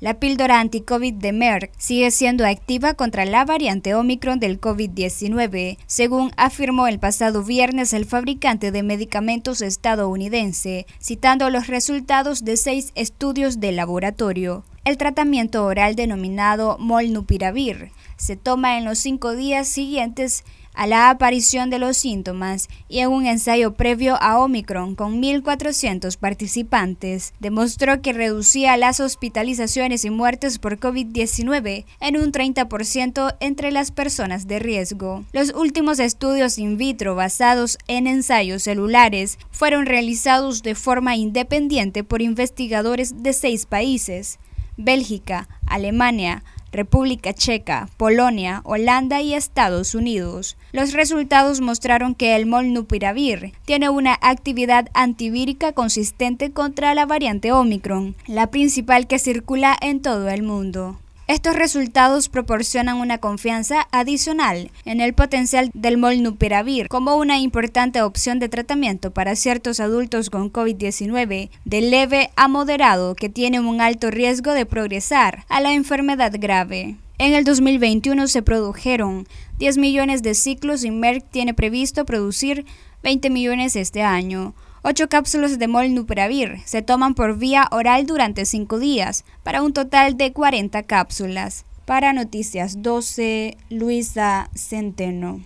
La píldora anti-COVID de Merck sigue siendo activa contra la variante Omicron del COVID-19, según afirmó el pasado viernes el fabricante de medicamentos estadounidense, citando los resultados de seis estudios de laboratorio. El tratamiento oral denominado molnupiravir se toma en los cinco días siguientes a la aparición de los síntomas y en un ensayo previo a Omicron con 1.400 participantes, demostró que reducía las hospitalizaciones y muertes por COVID-19 en un 30% entre las personas de riesgo. Los últimos estudios in vitro basados en ensayos celulares fueron realizados de forma independiente por investigadores de seis países, Bélgica, Alemania, República Checa, Polonia, Holanda y Estados Unidos. Los resultados mostraron que el molnupiravir tiene una actividad antivírica consistente contra la variante Omicron, la principal que circula en todo el mundo. Estos resultados proporcionan una confianza adicional en el potencial del molnupiravir como una importante opción de tratamiento para ciertos adultos con COVID-19 de leve a moderado que tienen un alto riesgo de progresar a la enfermedad grave. En el 2021 se produjeron 10 millones de ciclos y Merck tiene previsto producir 20 millones este año. Ocho cápsulas de molnupiravir se toman por vía oral durante cinco días, para un total de 40 cápsulas. Para Noticias 12, Luisa Centeno.